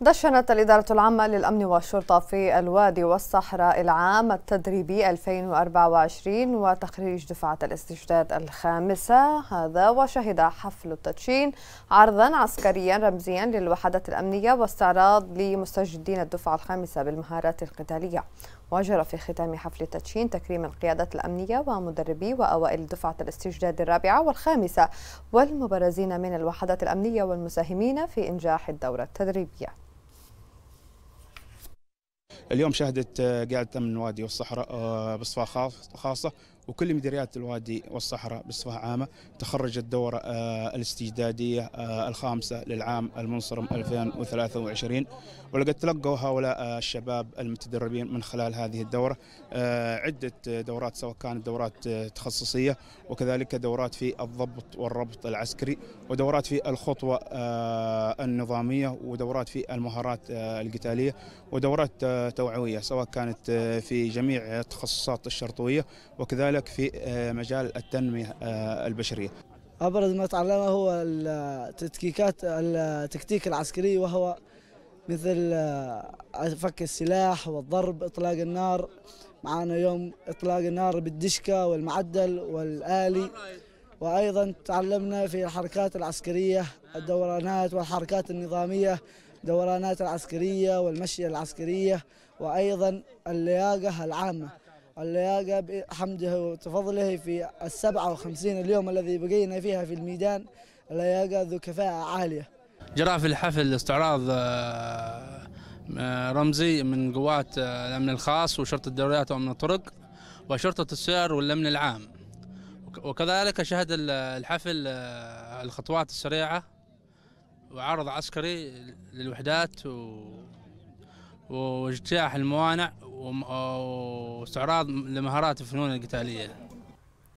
دشنت الإدارة العامة للأمن والشرطة في الوادي والصحراء العام التدريبي 2024 وتخريج دفعة الاستجداد الخامسة هذا وشهد حفل التدشين عرضا عسكريا رمزيا للوحدات الأمنية واستعراض لمستجدين الدفعة الخامسة بالمهارات القتالية وجرى في ختام حفل التدشين تكريم القيادات الأمنية ومدربي وأوائل دفعة الاستجداد الرابعة والخامسة والمبرزين من الوحدات الأمنية والمساهمين في إنجاح الدورة التدريبية اليوم شهدت آه، قاعدة أمن الوادي والصحراء آه، بصفة خاصة وكل مديريات الوادي والصحراء بصفة عامة تخرج الدورة آه، الاستجدادية آه، الخامسة للعام المنصرم 2023 ولقد تلقوا هؤلاء آه، الشباب المتدربين من خلال هذه الدورة عدة دورات سواء كانت دورات تخصصية وكذلك دورات في الضبط والربط العسكري ودورات في الخطوة النظامية ودورات في المهارات القتالية ودورات توعوية سواء كانت في جميع التخصصات الشرطوية وكذلك الملك في آه، مجال التنمية آه، البشرية أبرز ما تعلمه هو التكتيكات التكتيك العسكري وهو مثل آه، فك السلاح والضرب إطلاق النار معنا يوم إطلاق النار بالدشكة والمعدل والآلي وأيضا تعلمنا في الحركات العسكرية الدورانات والحركات النظامية دورانات العسكرية والمشية العسكرية وأيضا اللياقة العامة اللياقة بحمده وتفضله في السبعة وخمسين اليوم الذي بقينا فيها في الميدان اللياقة ذو كفاءة عالية جرى في الحفل استعراض آه، آه، رمزي من قوات آه، الأمن الخاص وشرطة الدوريات وأمن الطرق وشرطة السير والأمن العام وكذلك شهد الحفل الخطوات السريعة وعرض عسكري للوحدات واجتياح الموانع واستعراض لمهارات الفنون القتاليه